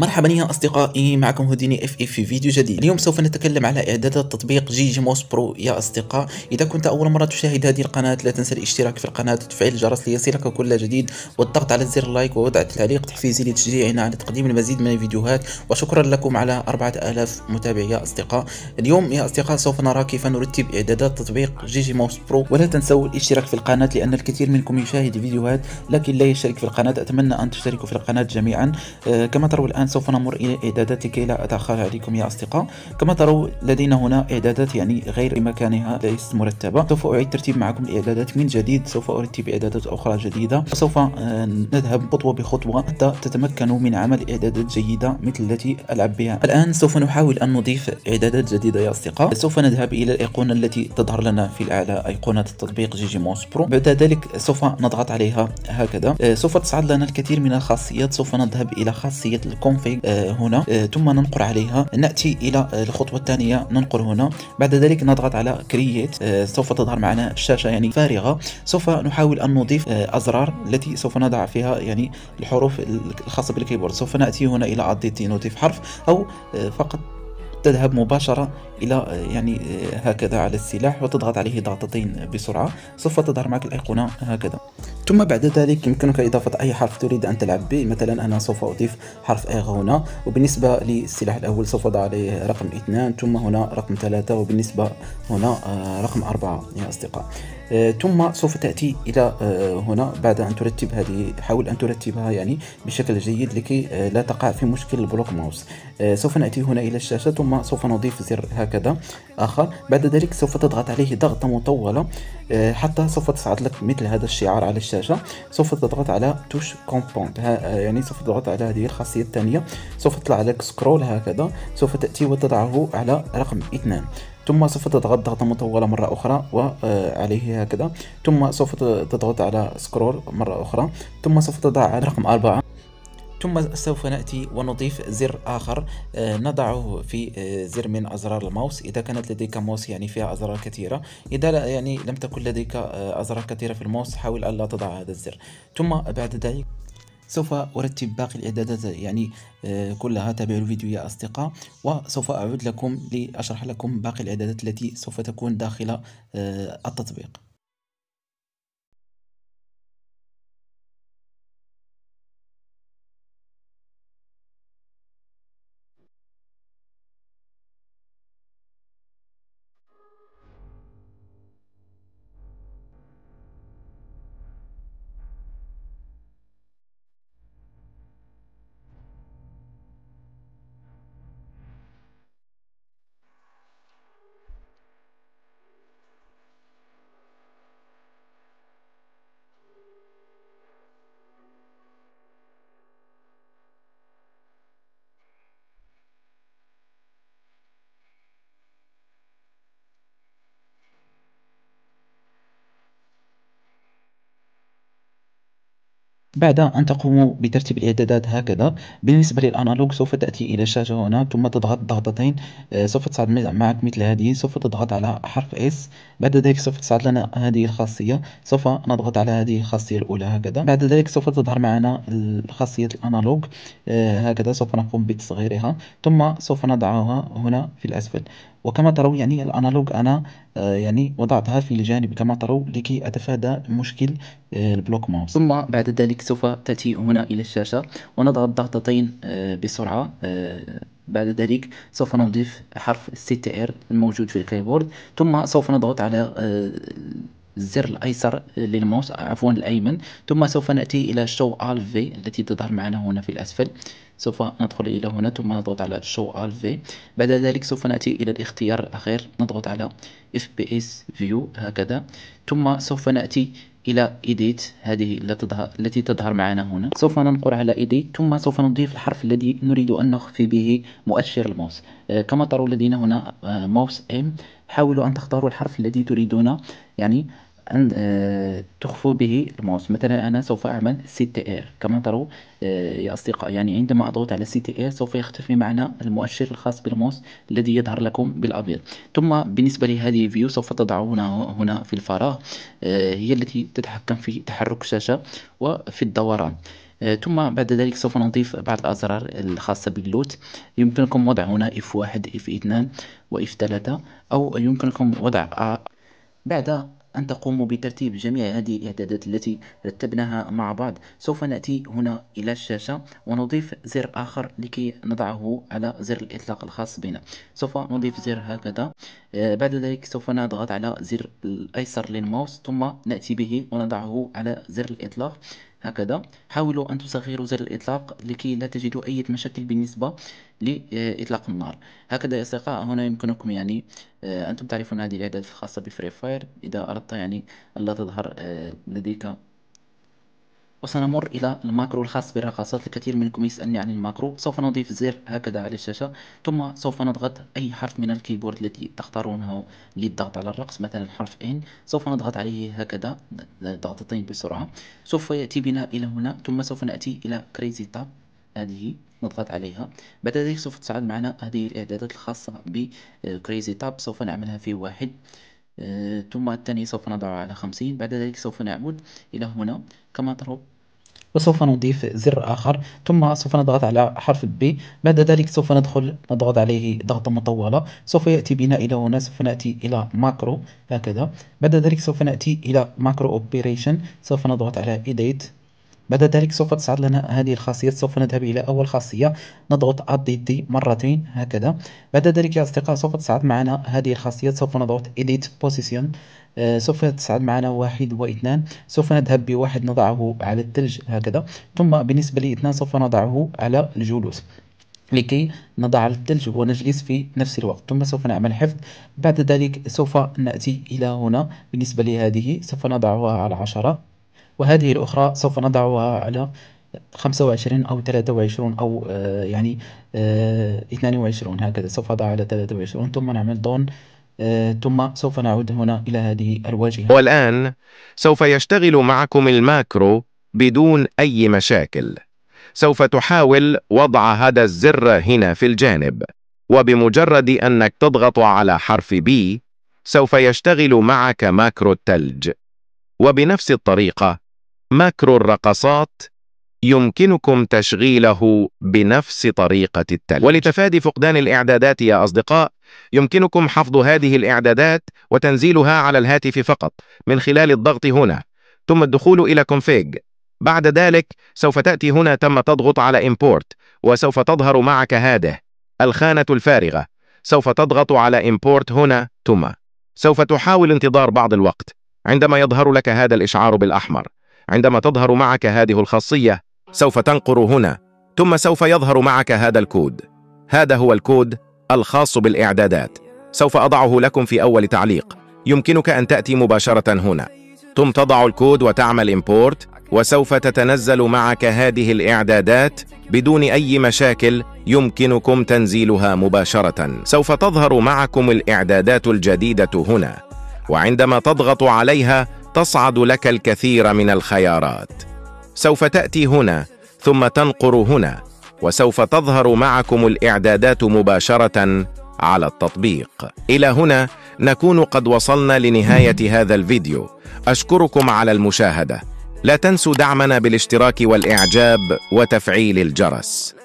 مرحبا يا أصدقائي معكم هوديني اف اف في فيديو جديد اليوم سوف نتكلم على إعداد تطبيق جي موس برو يا أصدقاء إذا كنت أول مرة تشاهد هذه القناة لا تنسى الاشتراك في القناة وتفعيل الجرس ليصلك كل جديد والضغط على زر اللايك ووضع تعليق تحفيزي لتشجيعنا على تقديم المزيد من الفيديوهات وشكرا لكم على 4000 متابع يا أصدقاء اليوم يا أصدقاء سوف نرى كيف نرتب إعدادات تطبيق جي موس برو ولا تنسوا الاشتراك في القناة لأن الكثير منكم يشاهد فيديوهات لكن لا يشترك في القناة أتمنى أن تشتركوا في القناة جميعا آه، كما ترون الآن سوف نمر إلى إعدادات كي لا أتأخر عليكم يا أصدقاء كما ترون لدينا هنا إعدادات يعني غير مكانها ليست مرتبة سوف أعيد ترتيب معكم الإعدادات من جديد سوف أرتب إعدادات أخرى جديدة وسوف آه، نذهب خطوة بخطوة حتى تتمكنوا من عمل إعدادات جيدة مثل التي ألعب بها الآن سوف نحاول أن نضيف إعدادات جديدة يا أصدقاء سوف نذهب إلى الأيقونة التي تظهر لنا في الأعلى أيقونة التطبيق جي جي موس برو بعد ذلك سوف نضغط عليها هكذا آه، سوف تصعد لنا الكثير من الخاصيات سوف نذهب إلى خاصية الكونف في آه، هنا آه، ثم ننقر عليها نأتي إلى الخطوة الثانية ننقر هنا بعد ذلك نضغط على كرييت آه، سوف تظهر معنا الشاشة يعني فارغة سوف نحاول أن نضيف أزرار التي سوف نضع فيها يعني الحروف الخاصة بالكيبورد سوف نأتي هنا إلى أضيتي نضيف حرف أو فقط تذهب مباشرة إلى يعني هكذا على السلاح وتضغط عليه ضغطتين بسرعة سوف تظهر معك الأيقونة هكذا ثم بعد ذلك يمكنك إضافة أي حرف تريد أن تلعب به مثلا أنا سوف أضيف حرف إيغ هنا وبالنسبة للسلاح الأول سوف أضع عليه رقم اثنان ثم هنا رقم ثلاثة وبالنسبة هنا آه، رقم أربعة يا أصدقاء آه، ثم سوف تأتي إلى آه، هنا بعد أن ترتب هذه حاول أن ترتبها يعني بشكل جيد لكي آه، لا تقع في مشكل البلوك ماوس سوف نأتي هنا إلى الشاشة ثم سوف نضيف زر هكذا آخر بعد ذلك سوف تضغط عليه ضغطة مطولة حتى سوف تصعد لك مثل هذا الشعار على الشاشة سوف تضغط على توش كومبوند يعني سوف تضغط على هذه الخاصية الثانية سوف تطلع لك سكرول هكذا سوف تأتي وتضعه على رقم اثنان ثم سوف تضغط ضغطة مطولة مرة أخرى وعليه هكذا ثم سوف تضغط على سكرول مرة أخرى ثم سوف تضع على رقم أربعة ثم سوف نأتي ونضيف زر آخر آه، نضعه في آه، زر من أزرار الماوس إذا كانت لديك ماوس يعني فيها أزرار كثيرة إذا يعني لم تكن لديك آه، أزرار كثيرة في الماوس حاول ألا تضع هذا الزر ثم بعد ذلك سوف أرتب باقي الإعدادات يعني آه، كلها تابعوا الفيديو يا أصدقاء وسوف أعود لكم لأشرح لكم باقي الإعدادات التي سوف تكون داخل آه، التطبيق بعد أن تقوم بترتيب الإعدادات هكذا بالنسبة للأنالوج سوف تأتي إلى الشاشة هنا ثم تضغط ضغطتين آه، سوف تصعد معك مثل هذه سوف تضغط على حرف S بعد ذلك سوف تصعد لنا هذه الخاصية سوف نضغط على هذه الخاصية الأولى هكذا بعد ذلك سوف تظهر معنا خاصية الأنالوج آه، هكذا سوف نقوم بتصغيرها ثم سوف نضعها هنا في الأسفل وكما ترون يعني الأنالوج أنا آه، يعني وضعتها في الجانب كما ترون لكي أتفادى مشكل آه، البلوك ماوس ثم بعد ذلك سوف تأتي هنا إلى الشاشة ونضغط ضغطتين آه، بسرعة بعد ذلك سوف نضيف حرف CTR الموجود في الكيبورد ثم سوف نضغط على الزر الايسر للماوس عفوا الايمن ثم سوف ناتي الى شو ال في التي تظهر معنا هنا في الاسفل سوف ندخل إلى هنا ثم نضغط على Show All V بعد ذلك سوف نأتي إلى الاختيار الأخير نضغط على FPS View هكذا ثم سوف نأتي الى edit هذه التي تظهر معنا هنا سوف ننقر على edit ثم سوف نضيف الحرف الذي نريد ان نخفي به مؤشر الماوس آه، كما ترون لدينا هنا آه، ماوس ام حاولوا ان تختاروا الحرف الذي تريدون يعني أن آه، تخفوا به الماوس مثلا أنا سوف أعمل CTR كما تروا آه، يا أصدقاء يعني عندما أضغط على CTR سوف يختفي معنا المؤشر الخاص بالماوس الذي يظهر لكم بالأبيض ثم بالنسبة لهذه فيو سوف تضعونها هنا في الفراغ آه، هي التي تتحكم في تحرك الشاشة وفي الدوران ثم بعد ذلك سوف نضيف بعض الأزرار الخاصة باللوت يمكنكم وضع هنا F1 F2 و F3 أو يمكنكم وضع بعد أن تقوموا بترتيب جميع هذه الإعدادات التي رتبناها مع بعض سوف نأتي هنا إلى الشاشة ونضيف زر آخر لكي نضعه على زر الإطلاق الخاص بنا سوف نضيف زر هكذا آه، بعد ذلك سوف نضغط على زر الأيسر للماوس ثم نأتي به ونضعه على زر الإطلاق هكذا حاولوا أن تصغروا زر الإطلاق لكي لا تجدوا أي مشاكل بالنسبة لإطلاق النار هكذا يا أصدقاء هنا يمكنكم يعني آه، أنتم تعرفون هذه الإعدادات الخاصة بفري فاير إذا أردت يعني ألا تظهر آه، لديك وسنمر إلى الماكرو الخاص بالرقصات الكثير منكم يسألني عن الماكرو سوف نضيف زر هكذا على الشاشة ثم سوف نضغط أي حرف من الكيبورد الذي تختارونه للضغط على الرقص مثلا حرف N سوف نضغط عليه هكذا ضغطتين بسرعة سوف يأتي بنا إلى هنا ثم سوف نأتي إلى كريزي تاب هذه نضغط عليها بعد ذلك سوف تساعد معنا هذه الإعدادات الخاصة بكريزي تاب سوف نعملها في واحد ثم الثاني سوف نضعه على خمسين بعد ذلك سوف نعود إلى هنا كما ترون وسوف نضيف زر آخر ثم سوف نضغط على حرف B بعد ذلك سوف ندخل نضغط عليه ضغطة مطولة سوف يأتي بنا إلى هنا سوف نأتي إلى ماكرو هكذا بعد ذلك سوف نأتي إلى ماكرو أوبريشن سوف نضغط على Edit بعد ذلك سوف تصعد لنا هذه الخاصية سوف نذهب إلى أول خاصية نضغط الضد مرتين هكذا بعد ذلك يا أصدقاء سوف تصعد معنا هذه الخاصية سوف نضغط Edit Position آه، سوف تصعد معنا واحد واثنان سوف نذهب بواحد نضعه على الثلج هكذا ثم بالنسبة لاثنان سوف نضعه على الجلوس لكي نضع الثلج ونجلس في نفس الوقت ثم سوف نعمل حفظ بعد ذلك سوف نأتي إلى هنا بالنسبة لهذه سوف نضعها على عشرة وهذه الأخرى سوف نضعها على 25 أو 23 أو آه، يعني 22 آه، هكذا سوف أضع على 23 ثم نعمل دون آه، ثم سوف نعود هنا إلى هذه الواجهة والآن سوف يشتغل معكم الماكرو بدون أي مشاكل سوف تحاول وضع هذا الزر هنا في الجانب وبمجرد أنك تضغط على حرف B سوف يشتغل معك ماكرو التلج وبنفس الطريقة ماكرو الرقصات يمكنكم تشغيله بنفس طريقة التلج ولتفادي فقدان الإعدادات يا أصدقاء يمكنكم حفظ هذه الإعدادات وتنزيلها على الهاتف فقط من خلال الضغط هنا ثم الدخول إلى config بعد ذلك سوف تأتي هنا تم تضغط على import وسوف تظهر معك هذه الخانة الفارغة سوف تضغط على import هنا ثم سوف تحاول انتظار بعض الوقت عندما يظهر لك هذا الإشعار بالأحمر عندما تظهر معك هذه الخاصية سوف تنقر هنا ثم سوف يظهر معك هذا الكود هذا هو الكود الخاص بالإعدادات سوف أضعه لكم في أول تعليق يمكنك أن تأتي مباشرة هنا ثم تضع الكود وتعمل import وسوف تتنزل معك هذه الإعدادات بدون أي مشاكل يمكنكم تنزيلها مباشرة سوف تظهر معكم الإعدادات الجديدة هنا وعندما تضغط عليها تصعد لك الكثير من الخيارات سوف تأتي هنا ثم تنقر هنا وسوف تظهر معكم الإعدادات مباشرة على التطبيق إلى هنا نكون قد وصلنا لنهاية هذا الفيديو أشكركم على المشاهدة لا تنسوا دعمنا بالاشتراك والإعجاب وتفعيل الجرس